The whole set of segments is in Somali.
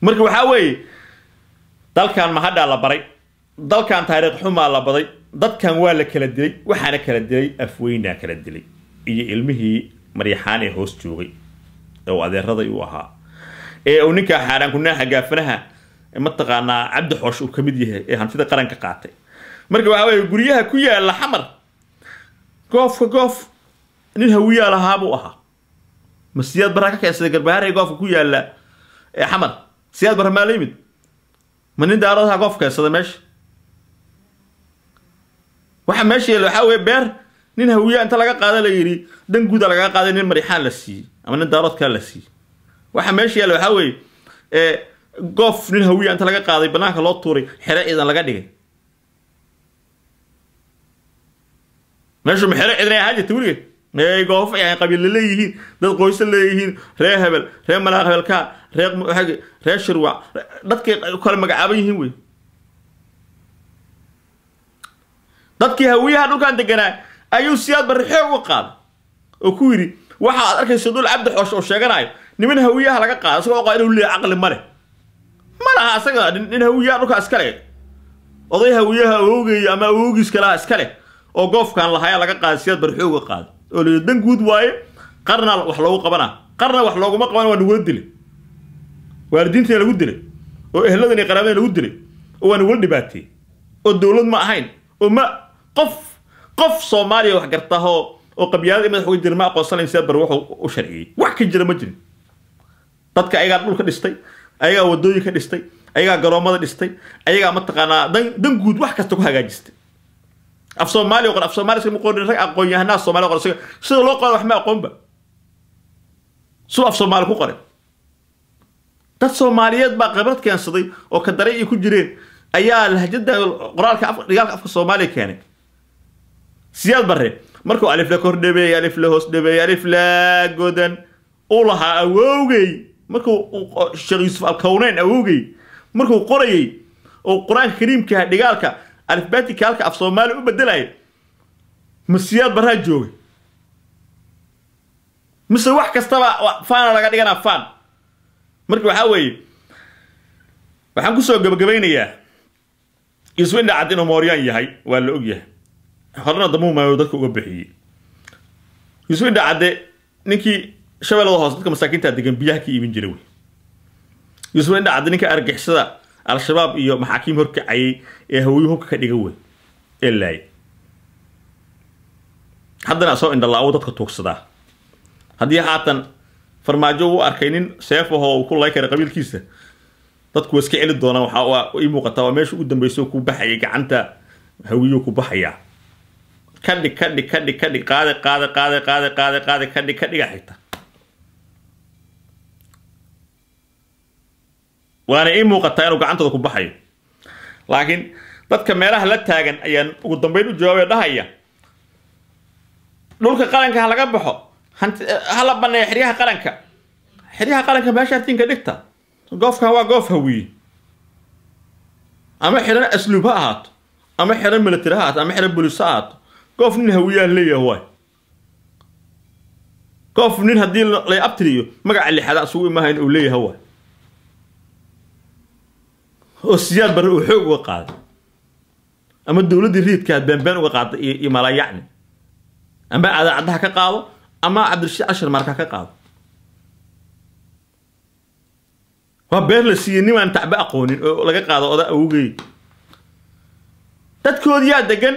marka waxaa weeye dalkan mahadhaa la baray dalkan taariikh xumaa la baday dadkan waa la kala dilay waxaana kala dilay afweynaa kala dilay iyo ilmihii maryaxaan ee hoos joogay ee adeeraday uu ahaa ee uu ninkaa xaaraankunaaxa gaafanaha mataqaanaa cabdi xoosh uu ka mid yahay ee hantida qaranka qaatay marka waxaa weeye guryaha ku yaala xamar goofka goof nin hawiyaa lahaabuu ahaa masiyaad baraa ka keensaday garbaharay goofka ku yaala xamar siyaad barhamaa la yimid ma nin daaradaha goofkeedsada meesha waxa meesha yael waxaa weye beer nin hawiya inta laga qaado la yidhi dan guuda lagaga qaaday nin marixaan la siiyey ama nin daaroodkaa la siiyey waxa meesha yael waxaa weeye goof nin hawiya inta laga qaaday banaanka loo tuuray xero ciidan laga dhigay meeshu ma xero ciidan ay ahaan jirta weligeed goofa yahay qabiil la leeyihiin dad qoysa leeyihiin reer hebel reer malaa hebelkaa reer muage reer dadkay kale magacaaban yihiin wey dadkii hawiyaha dhulkan deganaa ayuu siyaad barre uga qaaday oo ku yidhi waxa aad arkayso dul cabdi xoosh oo sheeganayo niman hawiyaha laga qaado isagoo qaa inuu leeyahy caqli ma leh ma laha isaga nin hawiyaha dhulkaa iska leh oday hawiyaha awoogeeya ama awoogiis kalaha iska leh oo goofkaan lahayaa laga qaaday siyaad barre uga qaaday oo la dan guud waaye qarna wax loogu qabanaa qarna wax looguma qabana waa nagula dile waalidiintina lagu dilay oo eheladan iyo lagu dilay oo waana wal dhibaateey oo dowlad ma ahayn oo ma qof qof soomaaliya wax gartahoo oo qabyaalada madax uga jira ma aqoonsanayn sida bar u sharciyey wax ka jira ma jirin dadka ayagaa dhulka dhistay ayagaa wadooyinka dhistay ayagaa garoomada dhistay ayagaa mataqaanaa dan dan guud wax kasta ku hagaajistay af soomaaliya qor af soomaaliya iskama rag aqoon yahanaha soomaaliya qor sida loo qora wax ma aqoonba suu af soomaaliya ku qoray dad soomaaliyeed baa khibrad keensaday oo kadare ay ku jireen ayaa lahjada qoraalka dhigaalka afka soomaaliya keenay siyaad barre markuu alif la kordhabeeyey alif la hoos dhabeeyey alif la godan u lahaa awoogay markuu sheekh yuusuf alkowneyn awoogay markuu qorayay oo qur-aanka kariimkaha ah, dhigaalka alifbaatika halka af soomaaliya u bedelaya ma siyaad baraa joogay mise wax kastaba faana laga dhiganaa faan marka waxaa weeye waxaan kusoo gabagabaynayaa iswin dhacad inuu mooryaan yahay waa la og yahay horena damuu maayo dadka uga bixiyey iswin dhacadde ninkii shabeellada hoose dadka masaakiinta degan biyaha ka iibin jiray wey iswin dhacadde ninka argixisada al-shabaab iyo maxaakiim horkacayay ee hawyuu hubka ka dhiga wey ee laayay haddana asoo indhalaawo dadka tuugsadaa haddii haatan farmaajo u arkay nin seefahoo ku laykara qabiilkiisa dadku iska celi doonaa waxaa ii muuqataa waa meesha ugu dambayso ku baxayay gacanta hawiyo ku baxaya kadhig kadhig kadhig kadhig qaade qaade qaade qaade qaade qaade kadhig kadhiga xigta waana ii muuqataa inuu gacantooda ku baxayo laakiin dadka meelaha la taagan ayaan ugu dambeyn u jawaabaya dhahaya dhulka qaranka ha laga baxo Eh, hala baneeyo xeryaha qaranka xeryaha qaranka meesha hartiinka dhigta goofkan waa goof hawiye ama xiran asluub ha ahaato ama xiran milatari ha ahaato ama xiran bolis ahaato goof nin hawiya leeyaha waay goof nin haddii lay abtiriyo magaca lixaada isugu imaahayn uu leeyahay waay oo siyaad barre uu xoog uga qaaday ama dowladdii riidkaad beenbeen uga qaaday iyo malaayacni ama adaacaddaha ka qaado ama cabdirashiid cashar marka ka qaado waa beer la siiyey nimaan tacbe aqoonin oo laga qaado oda awogey dadkoodiyaa degan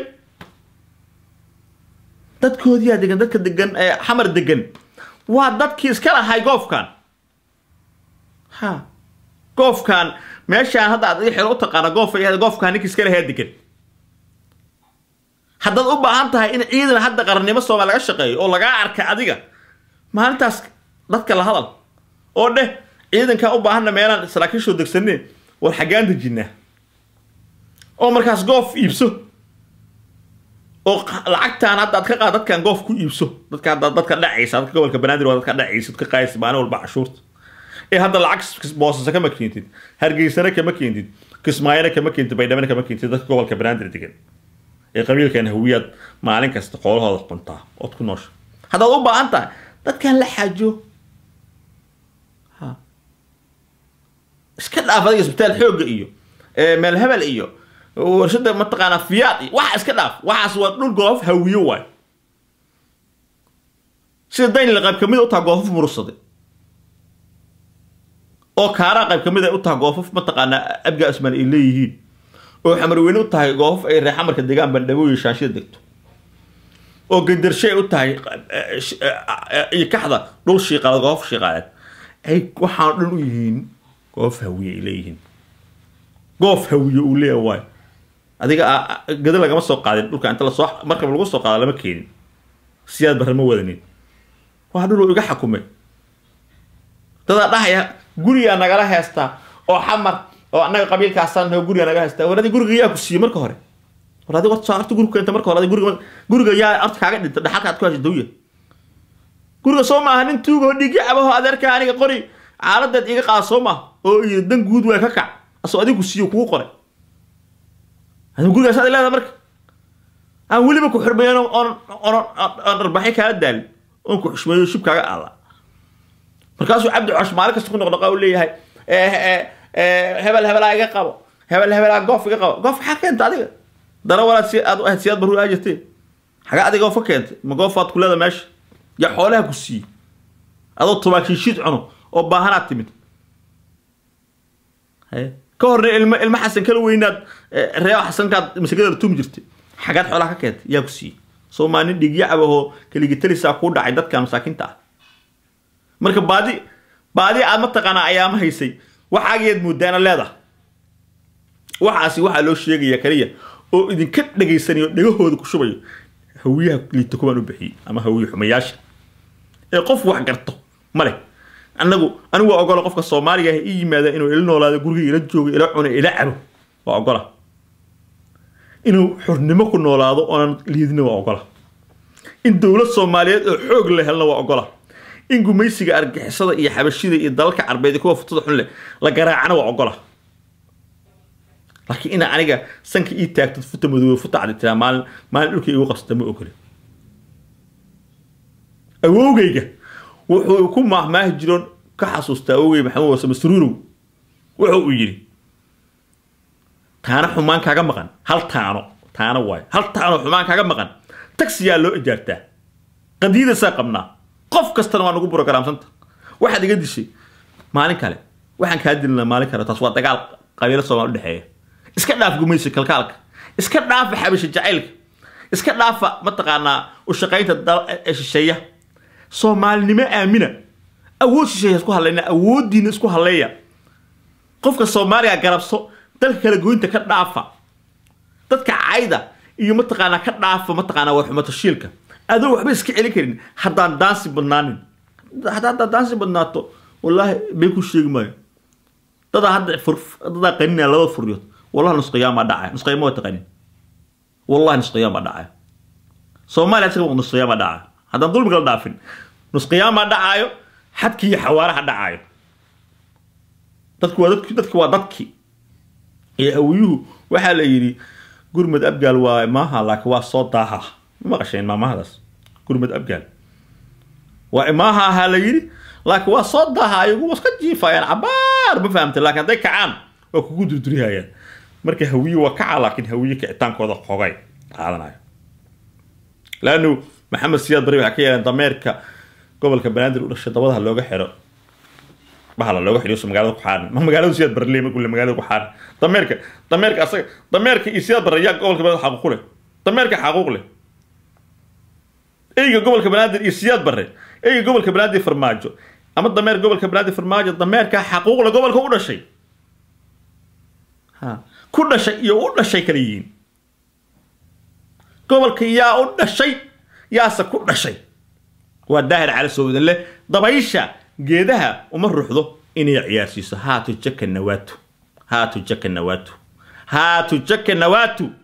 dadkoodiyaa degan dadka degan ee xamar degan waa dadkii iska lahay goofkan ha goofkan meeshaan hadda aad i xero u taqaana goofa goofkan ninkii iska lahaa degan haddaad u baahan tahay in ciidan hadda qarannimo soomaa laga shaqeeyo oo lagaa arka adiga maalintaas dadka la hadal oo dheh ciidankaa u baahanna meelaan saraakiishoo degsanee war xaggaan dejinnaa oo markaas goof iibso oo lacagtaan hadda ad ka qaad dadkan goof ku iibso dadka dadka dhacaysa dadka gobolka banaadir waa dadka dhacaysa dadka qaaysa maalin walba cashuurta ee hadda lacag boosasa kama keentid hargeysana kama keentid kismaayona kama keentid baydhabana kama keentid dadka gobolka banaadir degan ee qabiilkan hawiyaad maalin kasta qoolahooda quntaa ood ku noosha haddaad u baahan tahay dadkan la xaajo iska dhaaf adiga isbitaal xoogga iyo meel hebel iyo warshada mataqaanaa fiyaad iyo waxa iska dhaaf waxaas waa dhul goof hawiyo waay sida daynila qayb kamid utaa goofaf mursaday oo kaaraa qayb kamid ay u utaa goofaf mataqaanaa abga asmaan ay leeyihiin oo xamarweyne u tahay goof ay reexamarka degaan bandhabo iyo shaashida degto oo gandarshay u tahay eh, eh, eh, iyo kaxda dhul shiiqaaleed goof shiiqaaleed ay waxaan dhan u yihiin goof hawiye ay leeyihiin goof hawiye uu leeya waay adiga ah, ah, gada lagama soo qaadin dhulka inta lasoo markab lagu soo qaada lama keenin siyaad barre wadanin waa dhuluu iga xakumay dadaa dhahaya gurigaa nagala heestaa oo xamar oo annaga qabiilkaasaan guriga naga haystaa war guriga gurigayaa ku siiye marka hore war adi warta guriga keenta marka hore guriga guriga yaa horta kaaga dhinta dhaxalkaad ku hashid dawya guriga soo maaha nin tuugo dhigi cabaho adeerka aniga qori caaladaad iga qaad soo oo iyo dan guud waa ka kac asoo adigu siiyo kugu qoray adigu gurigaas ad leedaa marka aan weliba ku xurmeeyan oon oon aan dharbaaxin kaala daalin oon ku xushmeeyo shib kaaga alla markaasuu cabdi cosh maalin kasta ku noqnoqaa u leeyahay eh, eh, Eh, hebel hebelaa iga qabo hebel hebelaa goof iga qabo goof maxaa keenta adiga dana walaad si aad u ahayd si aad aa jirteen xagaa adiga oofa keentay ma goofaad ku leeda meesha yaa xoolaha ku siiye adoo tumaashiishiid cuno oo baahanaad timid ka horna ilm ilmo xasan kala weynaad eh, reebo xasankaad masagada tuum jirtay xagaad xoolaha ka keentay yaa ku siiye soomaa nin dhigyacab ahoo kaligitalisaa kuu dhacay dadkan masaakiinta ah marka baadi baadi aad mataqaanaa ayaama haysay waxaageed moodaana leedaha waxaasi waxaa loo sheegaya kaliya oo idinka dhagaysanayo dhagahooda ku shubayo hawiyaha liita kuwaan u bixiyey ama hawiya xumayaasha ee qof wax garto male anagu anigu waa ogola qofka soomaaliga ah i yimaada inuu ila noolaado guriga ila joogo ila cuno ila cabo waa ogola inuu xurnimo ku noolaado oonan liidna waa ogola in dowlad soomaaliyeed oo xoog la helna waa ogola in gumaysiga argixisada iyo xabashida iyo dalalka carbeed kuwa futada xun leh la garaacana waa ogola laakiin ina aniga sanka ii taagtid futa madoobe futa cadi tiraa maalin maalin dhulka igu qabsata ma ogoli awowgayga wuxuu ku maahmaahi jiroon ka xasuusta awowgay maxamed wase masruurow wuxuu uu yidhi taano xumaan kaaga maqan hal taano taano waayo hal taano xumaan kaaga maqan tagsiyaa loo ijaartaa qadiidasaa qabnaa qof kastana waa nagu brogramsanta waxaad iga dishay maalin kale waxaan kaa dilina maalin kale taas waa dagaal qabiilo somal udhexeeya iska dhaaf gumaysi kalkaalka iska dhaafa xabasha jacaylka iska dhaafa mataqaanaa ushaqaynta e, e, shisheeya soomaalinimo aamina awood shisheeya isku hadlayna awooddiina isku hadleeya qofka soomaaliga garabso dalka kala goynta ka dhaafa dadka cayda iyo mataqaanaa ka dhaafa mataqaanaa warxumatashiilka adoo waxba iska celin karin haddaan daansi badnaanin haddaa daansi badnaato wallaahi bay ku sheegi maayo dadaa hadda dadaa qaninaa laba furyood wallahi nusqiyaamaa dhacay nusqiyaama waa taqanin wallahi nusqiyaamaa dhacay soomaaliya isaga nusqiyaamaa dhacay haddaan dulmiga la dhaafin nusqiyaamaa dhacaayo xadkii iyo xawaaraha dhacaayo dadki waa dadki dadki waa dadki ee awyuhu waxaa la yidhi gurmud abgaal waa maaha laakiin waa soo daaha ma maqasheen maamahadaas gurmad abgaal maaha ahaa la yidhi laakin waa soo dahaay ugu waska jiifayaan cabaar ma fahamta lakin hadday kacaan waa kugu durdurihayaan marka hawiye waa kaca laakiin hawiye kicitaankooda xogay qaadanayo laanu maxamed siyaad bari waxay ka yeeleen dameerka gobolka banaadir u dhashay dabadaha looga xiro bahala looga xidhiiso magaalada kuxaan ma magaalada siyaad barle ma gulle magaalada kuxaan dameerka dameerka asaga dameerka iyo siyaad barre yaa gobolka banaadir xaquuq leh dameerka xaquuq leh eyga gobolka banaadir iyo siyaad bare eyga gobolka banaadir farmaajo ama dameer gobolka banaadir farmaajo dameerka xaquuqda gobolka u dhashay ha ku dhashay iyo u dhashay kala gobolka yaa u dhashay yaase ku dhashay waa daahir cala soodanle dabaysha geedaha uma ruxdo inay ciyaarsiiso haatu jaka nawatu haatu jaka nawatu haatu jaka nawatu